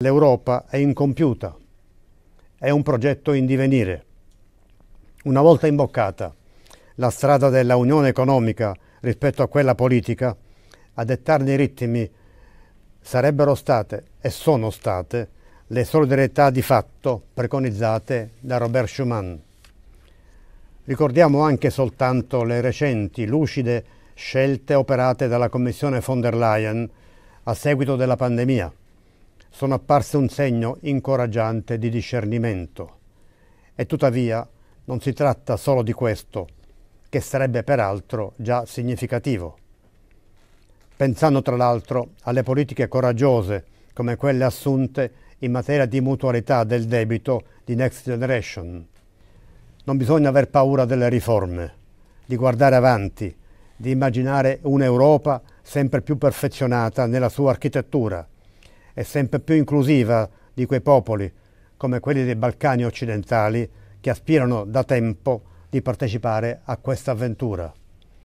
L'Europa è incompiuta, è un progetto in divenire. Una volta imboccata la strada della unione economica rispetto a quella politica, a dettarne i ritmi sarebbero state e sono state le solidarietà di fatto preconizzate da Robert Schuman. Ricordiamo anche soltanto le recenti, lucide scelte operate dalla Commissione von der Leyen a seguito della pandemia sono apparse un segno incoraggiante di discernimento. E tuttavia non si tratta solo di questo, che sarebbe peraltro già significativo. Pensando tra l'altro alle politiche coraggiose come quelle assunte in materia di mutualità del debito di Next Generation. Non bisogna aver paura delle riforme, di guardare avanti, di immaginare un'Europa sempre più perfezionata nella sua architettura e sempre più inclusiva di quei popoli, come quelli dei Balcani occidentali, che aspirano da tempo di partecipare a questa avventura.